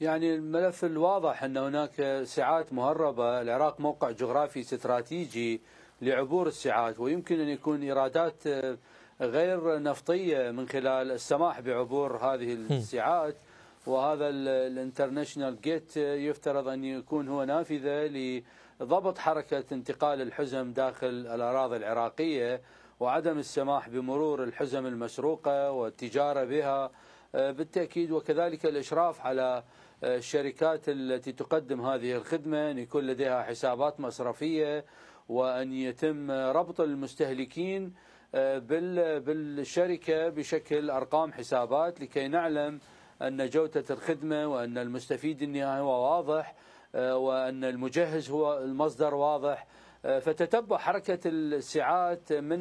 يعني الملف الواضح أن هناك سعات مهربة العراق موقع جغرافي استراتيجي لعبور السعات ويمكن أن يكون ايرادات آه، غير نفطية من خلال السماح بعبور هذه السعات وهذا الانترناشنال جيت آه، يفترض أن يكون هو نافذة لضبط حركة انتقال الحزم داخل الأراضي العراقية وعدم السماح بمرور الحزم المسروقة والتجارة بها آه، بالتأكيد وكذلك الإشراف على آه، الشركات التي تقدم هذه الخدمة أن يكون لديها حسابات مصرفية وأن يتم ربط المستهلكين آه، بالشركة بشكل أرقام حسابات لكي نعلم أن جودة الخدمة وأن المستفيد النهائي هو واضح وأن المجهز هو المصدر واضح فتتبع حركة الساعات من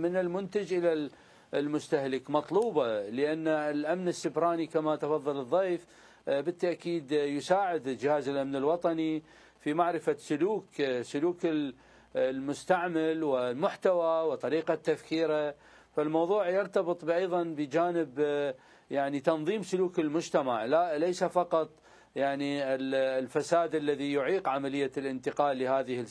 من المنتج إلى المستهلك مطلوبة لأن الأمن السبراني كما تفضل الضيف آه، بالتأكيد يساعد جهاز الأمن الوطني في معرفة سلوك آه، سلوك المستعمل والمحتوى وطريقة تفكيره فالموضوع يرتبط أيضا بجانب آه، يعني تنظيم سلوك المجتمع لا ليس فقط يعني الفساد الذي يعيق عملية الانتقال لهذه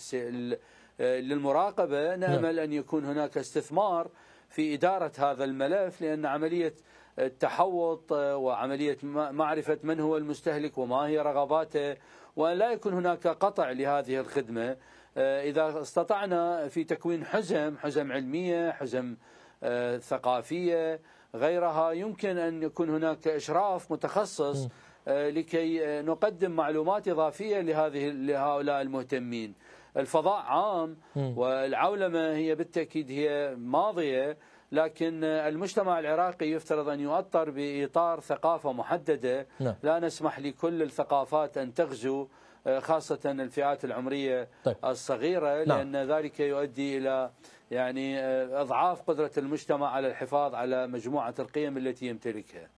للمراقبة نعم. نأمل أن يكون هناك استثمار في إدارة هذا الملف لأن عملية التحوط آه، وعملية معرفة من هو المستهلك وما هي رغباته وأن لا يكون هناك قطع لهذه الخدمة آه، إذا استطعنا في تكوين حزم حزم علمية حزم آه، ثقافية غيرها يمكن أن يكون هناك إشراف متخصص آه، لكي آه، نقدم معلومات إضافية لهذه لهؤلاء المهتمين الفضاء عام والعولمة هي بالتأكيد هي ماضية لكن آه، المجتمع العراقي يفترض أن يؤطر بإطار ثقافة محددة نعم. لا نسمح لكل الثقافات أن تغزو خاصة الفئات العمرية طيب. الصغيرة نعم. لأن نعم. ذلك يؤدي إلى يعني أضعاف قدرة المجتمع على الحفاظ على مجموعة القيم التي يمتلكها